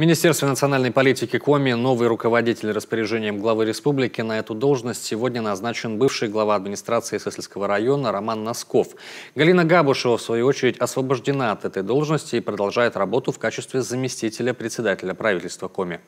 Министерстве национальной политики КОМИ новый руководитель распоряжением главы республики на эту должность сегодня назначен бывший глава администрации Сосельского района Роман Носков. Галина Габушева, в свою очередь, освобождена от этой должности и продолжает работу в качестве заместителя председателя правительства КОМИ.